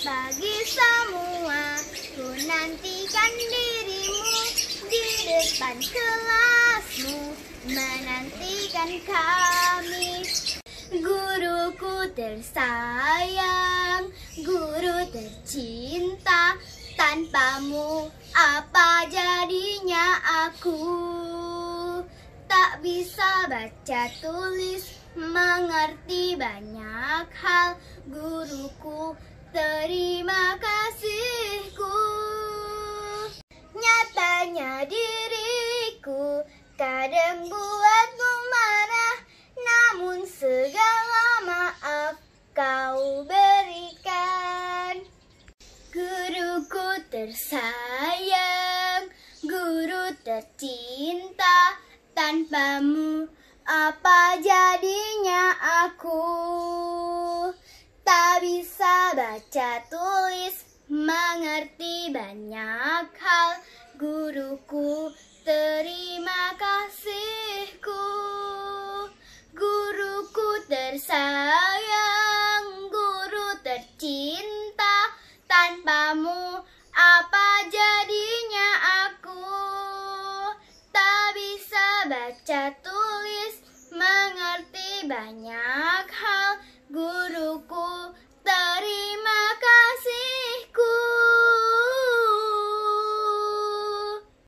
bagi semua Ku nantikan dirimu di depan kelasmu Menantikan kami Guruku tersayang, guru tercinta Tanpamu apa jadinya aku Tak bisa baca tulis mengerti banyak hal guruku Terima kasihku Nyatanya diriku Kadang buatmu marah Namun segala maaf kau berikan Guruku tersayang Guru tercinta Tanpamu apa jadinya aku Baca, tulis, mengerti banyak hal Guruku, terima kasihku Guruku tersayang, guru tercinta Tanpamu apa jadinya aku Tak bisa baca, tulis, mengerti banyak hal